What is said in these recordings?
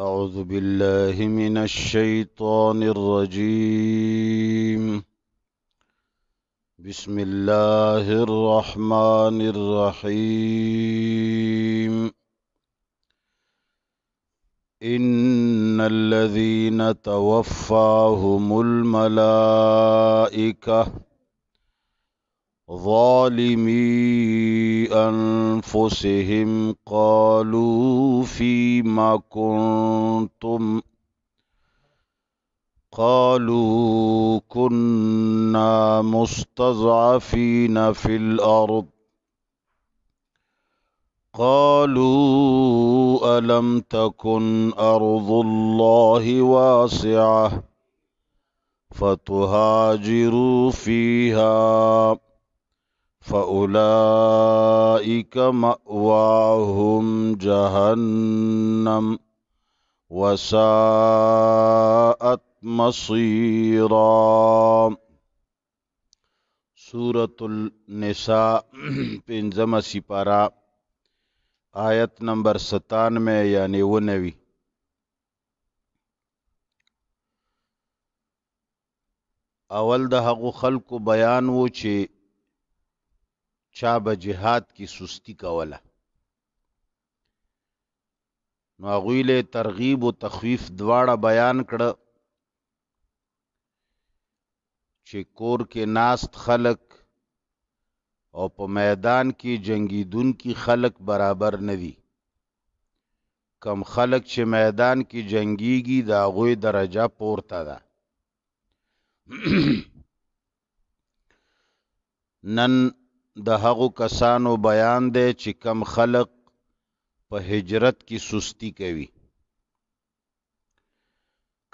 أعوذ بالله من الشيطان الرجيم بسم الله الرحمن الرحيم إن الذين توفاهم الملائكة ظالمي أنفسهم قالوا فيما كنتم قالوا كنا مستضعفين في الأرض قالوا ألم تكن أرض الله واسعة فتهاجروا فيها فأولئك مأواهم جهنم وساءت مصيرا سورة النساء پنځمه سپاره آیت نمبر میں یعنی 90 اول د هغو خلکو بیان وو چې چا به جهاد کې سستی کوله نو هغوی له ترغیب او تخویف دواړه بیان کړه چې کور کې ناست خلق او په میدان کې جنگیدون کې خلق برابر ندي کم خلق چې میدان کې جنگیږي د هغوی درجه پورته ده نن د هغو کسانو بیان دی چې کم خلق په هجرت کې سستی کوي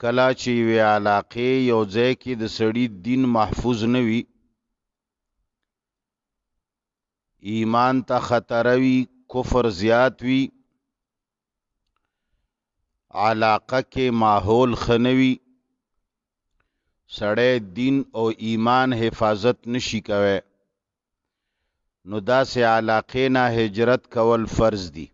کلا چې وی علاقه یو ځای کې د سړی دین محفوظ نه وي ایمان ته خطر وي کفر زیات وي علاقه کې ماحول خنوي سړی دین او ایمان حفاظت نشي کوي نو داسې علاقې نه هجرت کول فرض دي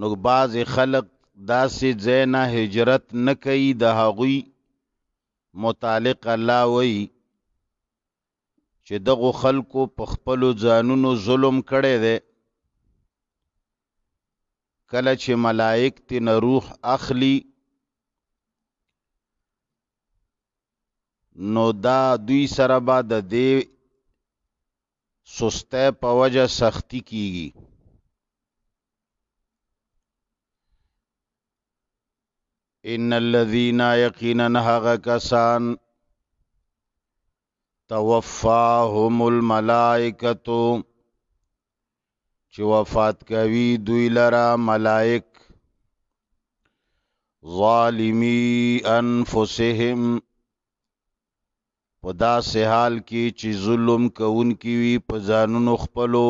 نو بعض خلق داسې ځای نه هجرت نه کوي د هغوی متعلق الله وایي چې دغو خلکو په خپلو ځانونو ظلم کړی دی کله چې ملائک تینا روح اخلی نو دا دوی سره به د دې सुस्त पवज सख्ती की इन लदीना यकीन हसान तवफ़ा हमलमलाइकतो چې وفات کوي دوی لرا ملائک ظالمی انفسهم په داسې حال کې چې ظلم کوونکی وي په ځانونو خپلو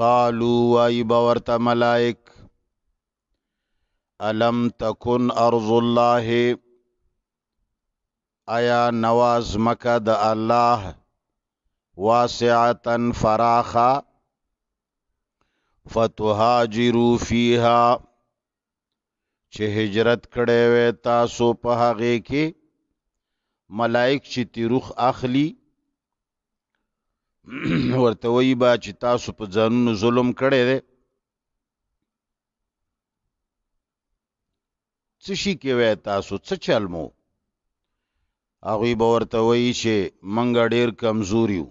قالو وای باورته ملائک الم تکن ارض الله ایا نواز مکه د الله واسعه فراخا فتهاجروا فیها چې هجرت کړي وې تاسو په هغه کې ملائک چې تی روح اخلي ورته وی با چې تاسو په ځانونو ظلم کړی دی څه شي کې وای تاسو څه چل مو هغوی به ورته وایي چې منګه ډیر کمزور یو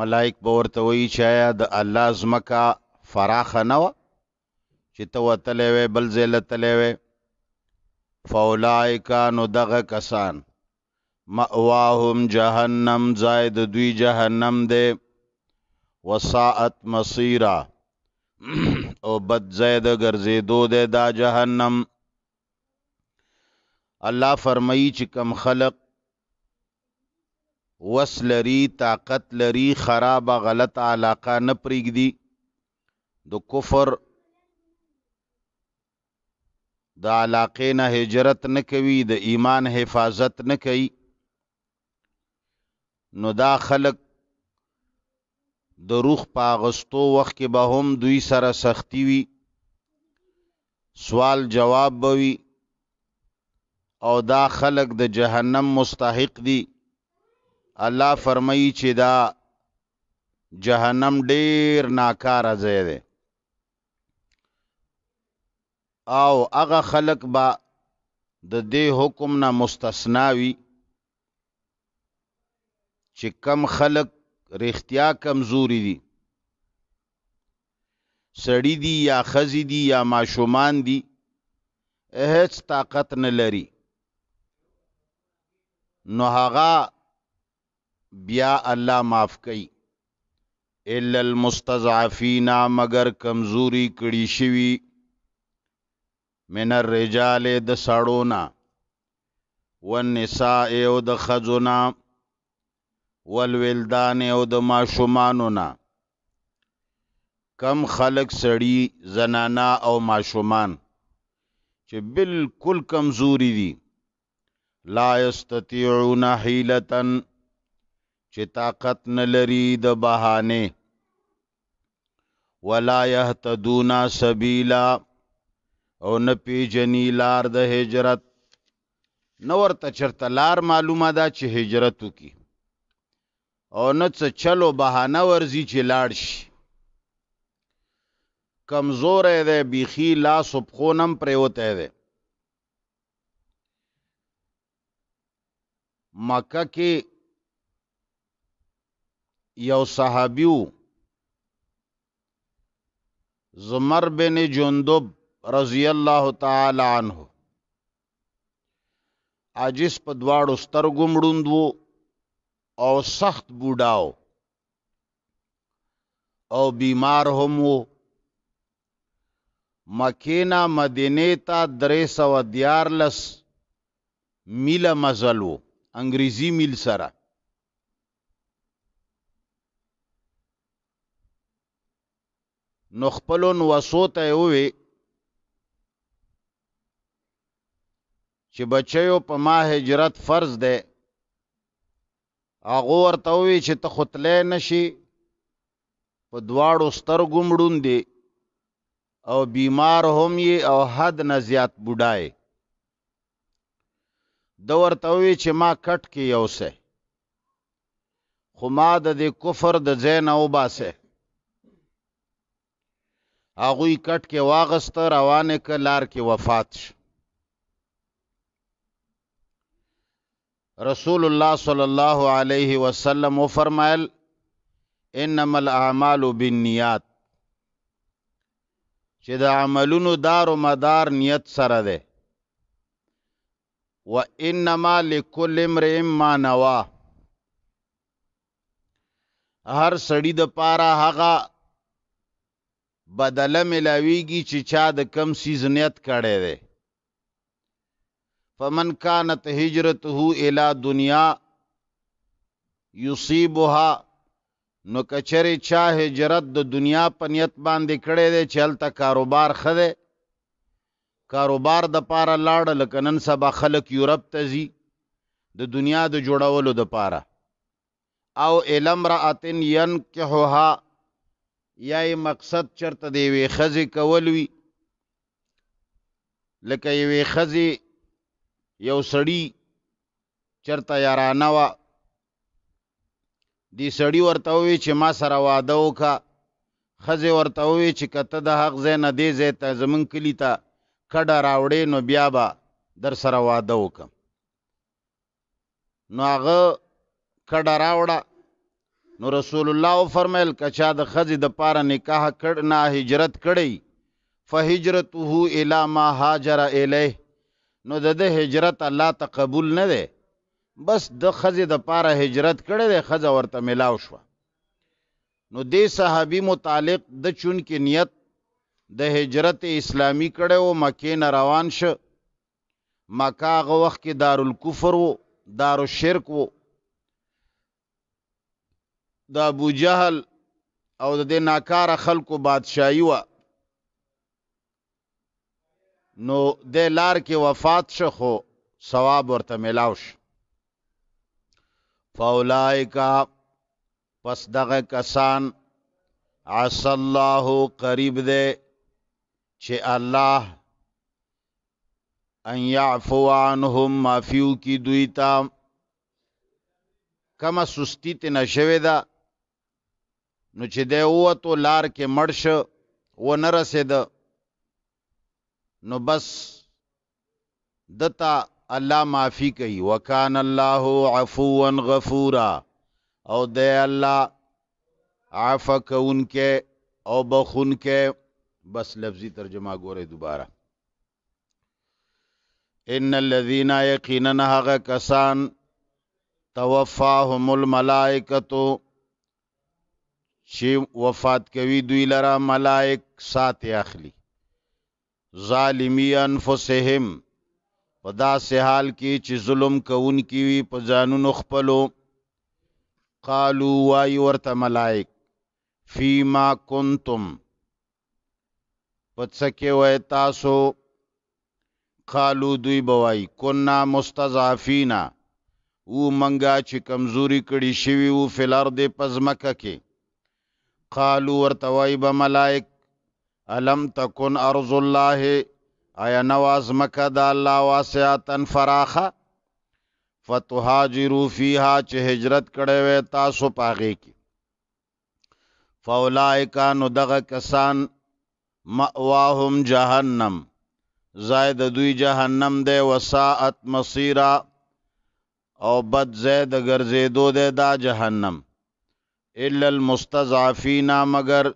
ملائک به ورته وایي چې آیا د الله ځمکه فراخه نه وه چې ته وتلی وې بل ځای لتلی وې فولائک نو دغه کسان مأواهم جهنم زائد دوی جهنم دے وساعت مصیرا او بد زید ګرځېدو دے دا جهنم الله فرمایي چې کم خلق وس لري طاقت لري خراب غلط علاقه نه پرېږدي د کفر د علاقې نه هجرت نه کوي د ایمان حفاظت نه کوي نو دا خلق د روح پاغستو وخت کې به هم دوی سره سختی وي سوال جواب بوي او دا خلق د جهنم مستحق دي الله فرمایي چې دا جهنم ډیر ناکاره ځای دی او هغه خلق با د دې حکم نه مستثناوي چې کم خلق رښتیا کمزوري دي سړی دي یا خزي دي یا ماشومان دي هیڅ طاقت نه لري نو هغه بیا الله معاف کوي الا المستضعفین مگر کمزوری کړي شوی من الرجال د سړونا والنساء او د خزونا والولدان او د ماشومانونا کم خلق سړی زنانا او ماشومان چې بالکل کمزوري دي لا یستطيعون حیلتن چې طاقت نه لري د بهانه ولا يهتدون سبیلا او نه پیجنی لار د هجرت نو ورته چرته لار معلومه ده چې هجرت وکي او نه څه چلو بهانه ورزي چې لاړ شي کمزور دی بیخی لاس او پښو نم پریوتی دی مکه کې یو صحابي زمر بن جندب رضی الله تعالی عنہ عاجز په دواړو سترګو مړوند وو او سخت بوډاو او بیمار هم وو مکینا مدینه ته درې سوه دیارلس میله مزل وو انګریزي میل سره نو خپلون وسو ته ووی چې بچیو په ما هجرت فرض دی هغه ورته وی چې ته خطلې نشي په دواړو سترګو مړوندې او بیمار هم یې او حد نه زیات بډای د ورته وی چې ما کټ کې یوسه خو ما د دې کفر د زین او باسه هغه کټ کې واغسته روانه ک لار کې وفات شو رسول الله صلی الله علیه وسلم فرمایل انما الاعمال بالنیات چې د عملونو دار و مدار نیت سره ده و انما لكل امرئ ما نوا هر سړی د پاره هغه بدله ملاویږي چې چا د کم سیز نیت کړي دی فمن کانت هجرته الی دنیا یصيبها نو کچره چا هجرت د دنیا په نیت باندې کړي دی چې هلته کاروبار خده کاروبار د پاره لاړ لکنن سبا خلک یورپ ته ځي د دنیا د جوړولو د پاره او علم راتن ین کهوها یا مقصد چرته دی وی خزي کول وی لکه وی خزي یو سړی چرته یارانه وه دی سړی ورته وی چې ما سره واده وکا خزه ورته وی چې کته د حق زین دی زې ته زمون کلی ته کډه راوړې نو بیا به در سره واده وکم نو هغه کډه راوړه نو رسول الله فرمایل کچا د خزه د پاره نکاح کړه نه هجرت کړي فهجرته الی ما هاجر الیه نو د د هجرت الله ته قبول نه دی بس د خزه د پاره هجرت کړي دی خزه ورته ملاو شو نو دې صحابي متعلق د چون کې نیت د هجرت اسلامی کړي او مکه نه روان شه مکه هغه وخت کې دارالکفر وو دارالشرک وو د دا ابو جهل او د دې ناکاره خلکو بادشاہي وه نو د لار کې وفات شه خو ثواب ورته ملاو شه فاولائکا پس دغه کسان عس الله قریب ده چې الله ان يعفو عنهم ما فيو کی دوی تا کما سستی ته نشوي دا نو چې دی وته لار کې مرش و نه رسید نو بس دتا الله معافی کوي وکان الله عفوا غفورا او د الله عفا کونکې او بخونکې بس لفظی ترجمه ګوره دوباره ان الذين يقيننا هغه کسان توفاهم الملائکه چې وفات کوي دوی لره ملائک سات اخلي ظالمی انفسهم په داسې حال کې چې ظلم کوونکی وي په ځانونو خپلو قالو وای ورته ملائک فیما کنتم پڅکه وای تاسو قالو دوی بوای کنا مستضعفینا او منګه چې کمزوري کړي شوی او فلر دې پزمکه کې قالو ورته وای به ملائک الم تکن ارض الله آیا نواز مکه د الله واسعتن فراخه فتهاجروا فیها چې هجرت کړي وې تاسو پاغي کی فاولائک نو دغه کسان مأواهم جهنم زائد دوی جهنم ده وساعت مصیرا او بد زید ګرځېدو ده دا جهنم الا المستضعفین مگر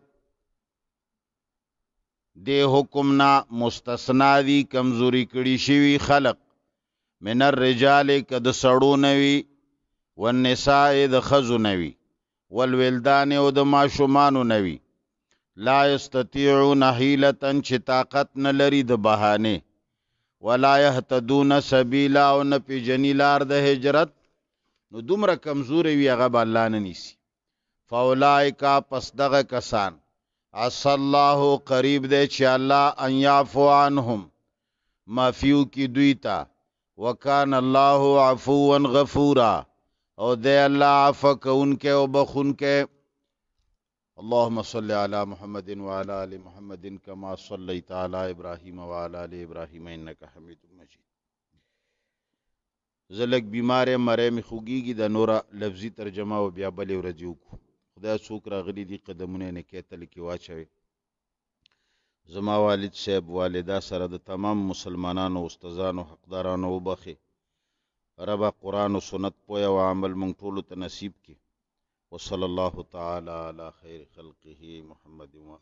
د حکم نه مستثنا دي کمزوري کړي شوی خلق من الرجال کد سړو نوي والنساء د خزو نوي والولدان او د ماشومان نوي لا یستطيعون حیلتا چې طاقت نه لري د بهانه ولا يهتدون سبیلا او نه پیجنی لار د هجرت نو دومره کمزوري وي هغه الله نه نیسی فاولائک پس دغه کسان اس الله قریب دی چې الله ان یعفو عنهم مافیو کی دوی تا وکان الله عفوا غفورا او دی الله عفو کوونکې او بخونکې اللهم صل على محمد وعلى ال محمد كما صليت على ابراهيم وعلى ال ابراهيم انك حميد مجيد زلک بیمار مرې مخوګيږي د نورا لفظي ترجمه او بیا بلې ورځې وکړو خدای څوک راغلی دي قدمونه نه کېتل کې واچوي زما والد صاحب والده سره د تمام مسلمانانو استادانو حقدارانو وبخي رب قران او سنت پویا او عمل مونږ ټول ته نصیب کړي وصلی الله تعالی علی خیر خلقه محمد و